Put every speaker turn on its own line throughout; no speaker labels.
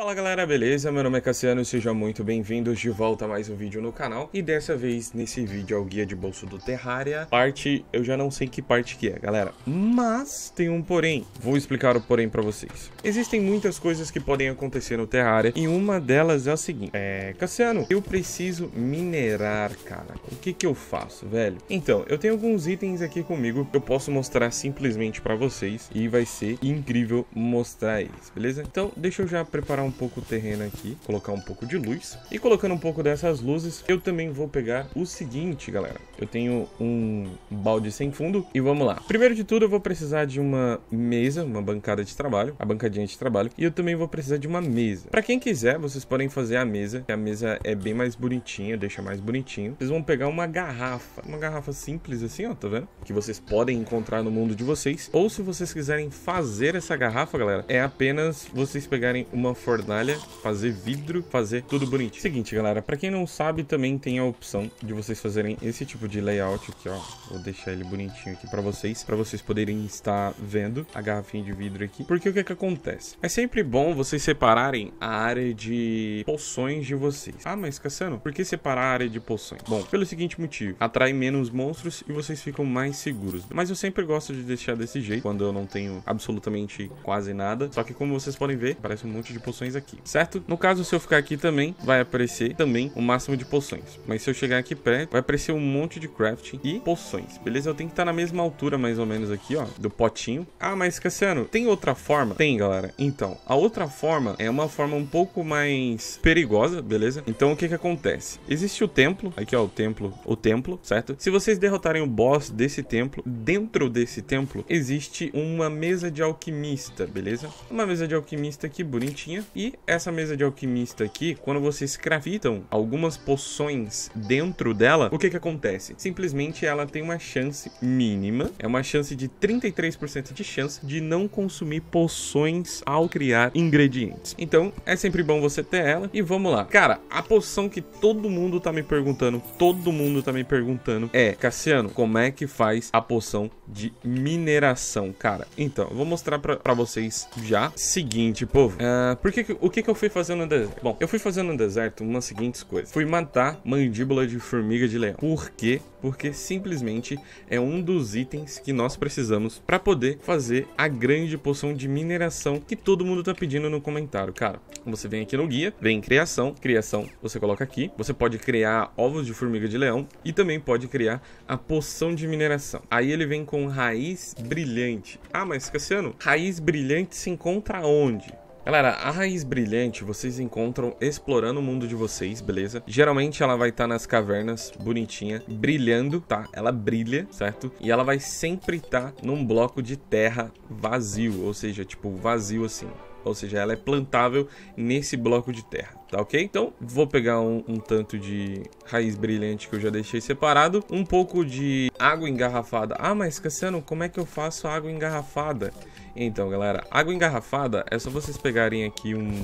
Fala galera, beleza? Meu nome é Cassiano, sejam muito bem-vindos de volta a mais um vídeo no canal E dessa vez, nesse vídeo é o guia de bolso do Terraria Parte, eu já não sei que parte que é, galera Mas tem um porém, vou explicar o porém pra vocês Existem muitas coisas que podem acontecer no Terraria E uma delas é a seguinte É, Cassiano, eu preciso minerar, cara O que que eu faço, velho? Então, eu tenho alguns itens aqui comigo Que eu posso mostrar simplesmente pra vocês E vai ser incrível mostrar eles, beleza? Então, deixa eu já preparar um um pouco o terreno aqui, colocar um pouco de luz. E colocando um pouco dessas luzes, eu também vou pegar o seguinte, galera. Eu tenho um balde sem fundo e vamos lá. Primeiro de tudo, eu vou precisar de uma mesa, uma bancada de trabalho, a bancadinha de trabalho. E eu também vou precisar de uma mesa. Para quem quiser, vocês podem fazer a mesa. A mesa é bem mais bonitinha, deixa mais bonitinho. Vocês vão pegar uma garrafa, uma garrafa simples assim, ó, tá vendo? Que vocês podem encontrar no mundo de vocês. Ou se vocês quiserem fazer essa garrafa, galera, é apenas vocês pegarem uma fornalha fornalha, fazer vidro, fazer tudo bonitinho. Seguinte, galera, pra quem não sabe, também tem a opção de vocês fazerem esse tipo de layout aqui, ó. Vou deixar ele bonitinho aqui pra vocês, pra vocês poderem estar vendo a garrafinha de vidro aqui. Porque o que é que acontece? É sempre bom vocês separarem a área de poções de vocês. Ah, mas Cassiano, por que separar a área de poções? Bom, pelo seguinte motivo, atrai menos monstros e vocês ficam mais seguros. Mas eu sempre gosto de deixar desse jeito, quando eu não tenho absolutamente quase nada. Só que como vocês podem ver, parece um monte de poções poções aqui, certo? No caso, se eu ficar aqui também, vai aparecer também o máximo de poções. Mas se eu chegar aqui perto, vai aparecer um monte de crafting e poções, beleza? Eu tenho que estar na mesma altura, mais ou menos, aqui, ó, do potinho. Ah, mas Cassiano, tem outra forma? Tem, galera. Então, a outra forma é uma forma um pouco mais perigosa, beleza? Então, o que que acontece? Existe o templo, aqui, ó, o templo, o templo, certo? Se vocês derrotarem o boss desse templo, dentro desse templo, existe uma mesa de alquimista, beleza? Uma mesa de alquimista aqui, bonitinha. E essa mesa de alquimista aqui, quando vocês cravitam algumas poções dentro dela, o que que acontece? Simplesmente ela tem uma chance mínima, é uma chance de 33% de chance de não consumir poções ao criar ingredientes. Então, é sempre bom você ter ela. E vamos lá. Cara, a poção que todo mundo tá me perguntando, todo mundo tá me perguntando é, Cassiano, como é que faz a poção de mineração, cara? Então, eu vou mostrar pra, pra vocês já. Seguinte, povo. Uh, por que que, o que, que eu fui fazendo no deserto? Bom, eu fui fazendo no deserto umas seguintes coisas. Fui matar mandíbula de formiga de leão. Por quê? Porque simplesmente é um dos itens que nós precisamos para poder fazer a grande poção de mineração que todo mundo tá pedindo no comentário. Cara, você vem aqui no guia, vem em criação, criação você coloca aqui. Você pode criar ovos de formiga de leão e também pode criar a poção de mineração. Aí ele vem com raiz brilhante. Ah, mas Cassiano, raiz brilhante se encontra onde? Galera, a raiz brilhante vocês encontram explorando o mundo de vocês, beleza? Geralmente ela vai estar tá nas cavernas, bonitinha, brilhando, tá? Ela brilha, certo? E ela vai sempre estar tá num bloco de terra vazio, ou seja, tipo, vazio assim ou seja, ela é plantável nesse bloco de terra, tá ok? Então vou pegar um, um, tanto de raiz brilhante que eu já deixei separado, um pouco de água engarrafada. Ah, mas Cassiano, como é que eu faço água engarrafada? Então, galera, água engarrafada é só vocês pegarem aqui um,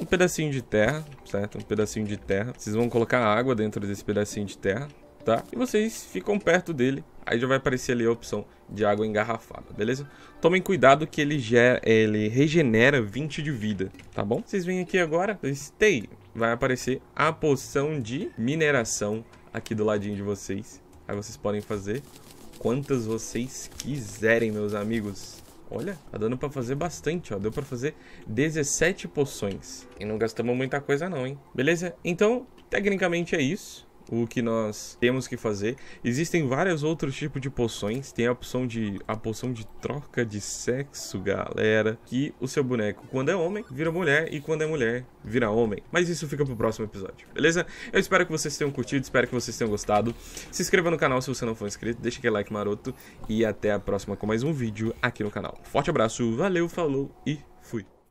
um pedacinho de terra, certo? Um pedacinho de terra. Vocês vão colocar água dentro desse pedacinho de terra, tá? E vocês ficam perto dele Aí já vai aparecer ali a opção de água engarrafada, beleza? Tomem cuidado que ele, gera, ele regenera 20 de vida, tá bom? Vocês vêm aqui agora, stay, vai aparecer a poção de mineração aqui do ladinho de vocês. Aí vocês podem fazer quantas vocês quiserem, meus amigos. Olha, tá dando pra fazer bastante, ó. Deu pra fazer 17 poções. E não gastamos muita coisa não, hein? Beleza? Então, tecnicamente é isso o que nós temos que fazer. Existem vários outros tipos de poções. Tem a opção de a poção de troca de sexo, galera, que o seu boneco quando é homem vira mulher e quando é mulher vira homem. Mas isso fica pro próximo episódio, beleza? Eu espero que vocês tenham curtido, espero que vocês tenham gostado. Se inscreva no canal se você não for inscrito, deixa aquele like maroto e até a próxima com mais um vídeo aqui no canal. Forte abraço, valeu, falou e fui.